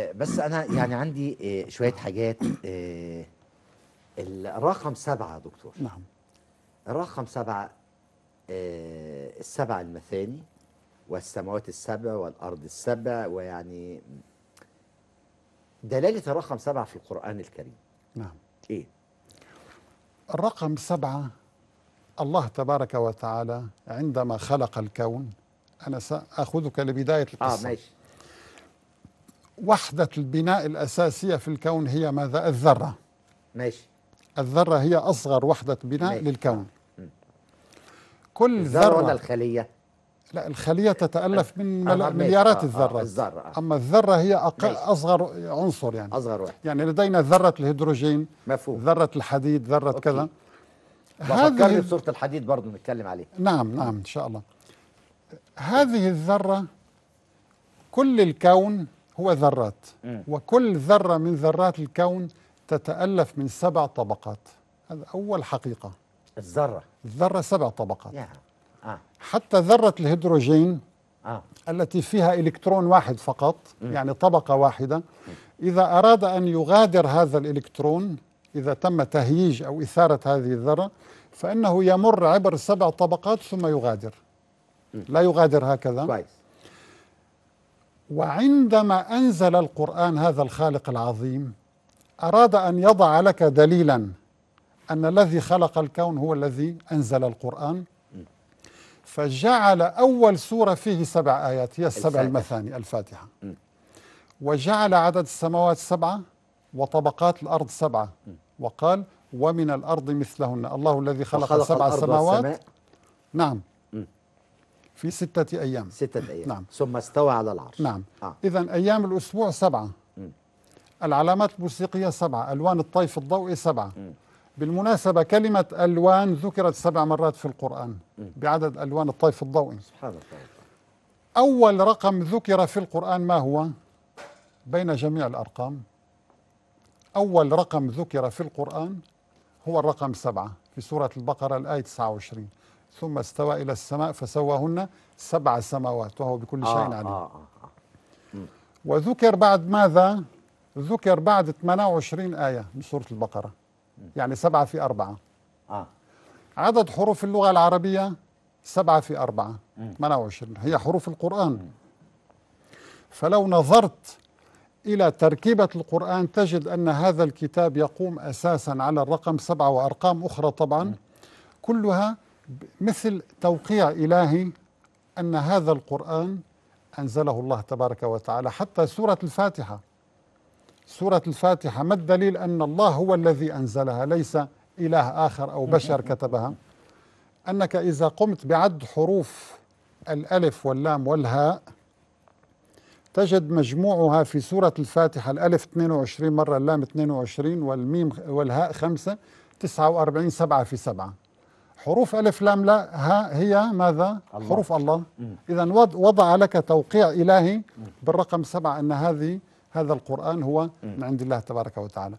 بس انا يعني عندي آه، شويه حاجات آه، الرقم سبعه يا دكتور نعم الرقم سبعه آه، السبع المثاني والسماوات السبع والارض السبع ويعني دلاله الرقم سبعه في القران الكريم نعم ايه الرقم سبعه الله تبارك وتعالى عندما خلق الكون انا ساخذك لبدايه القصه اه ماشي وحدة البناء الأساسية في الكون هي ماذا؟ الذرة ماشي الذرة هي أصغر وحدة بناء ماشي. للكون آه. كل ذرة ولا الخلية؟ لا الخلية تتألف من آه، مليارات آه، الذرات الذرة أما الذرة هي أقل أصغر عنصر يعني أصغر واحد يعني لدينا ذرة الهيدروجين مفهوم ذرة الحديد ذرة أوكي. كذا هذه بصورة الحديد برضه نتكلم عليه نعم نعم إن شاء الله هذه الذرة كل الكون هو ذرات وكل ذرة من ذرات الكون تتألف من سبع طبقات هذا أول حقيقة الذرة الذرة سبع طبقات آه. حتى ذرة الهيدروجين آه. التي فيها إلكترون واحد فقط يعني طبقة واحدة إذا أراد أن يغادر هذا الإلكترون إذا تم تهييج أو إثارة هذه الذرة فإنه يمر عبر سبع طبقات ثم يغادر لا يغادر هكذا كويس وعندما أنزل القرآن هذا الخالق العظيم أراد أن يضع لك دليلا أن الذي خلق الكون هو الذي أنزل القرآن فجعل أول سورة فيه سبع آيات هي السبع الفاتحة. المثاني الفاتحة م. وجعل عدد السماوات سبعة وطبقات الأرض سبعة م. وقال ومن الأرض مثلهن الله الذي خلق, خلق سبع سماوات نعم في ستة أيام ستة أيام نعم ثم استوى على العرش نعم آه. إذا أيام الأسبوع سبعة م. العلامات الموسيقية سبعة ألوان الطيف الضوئي سبعة م. بالمناسبة كلمة ألوان ذكرت سبع مرات في القرآن م. بعدد ألوان الطيف الضوئي سبحان الله أول رقم ذكر في القرآن ما هو بين جميع الأرقام أول رقم ذكر في القرآن هو الرقم سبعة في سورة البقرة الآية 29 ثم استوى إلى السماء فسواهن سبع سماوات وهو بكل شيء آه عليم آه آه. آه. وذكر بعد ماذا ذكر بعد 28 آية من سورة البقرة يعني سبعة في أربعة آه. عدد حروف اللغة العربية سبعة في أربعة 28 هي حروف القرآن فلو نظرت إلى تركيبة القرآن تجد أن هذا الكتاب يقوم أساسا على الرقم سبعة وأرقام أخرى طبعا كلها مثل توقيع إلهي أن هذا القرآن أنزله الله تبارك وتعالى حتى سورة الفاتحة سورة الفاتحة ما الدليل أن الله هو الذي أنزلها ليس إله آخر أو بشر كتبها أنك إذا قمت بعد حروف الألف واللام والهاء تجد مجموعها في سورة الفاتحة الألف 22 مرة اللام 22 والميم والهاء 5 49 سبعة في سبعة حروف ألف لام لا ها هي ماذا الله. حروف الله إذا وضع لك توقيع إلهي بالرقم سبعة أن هذه هذا القرآن هو من عند الله تبارك وتعالى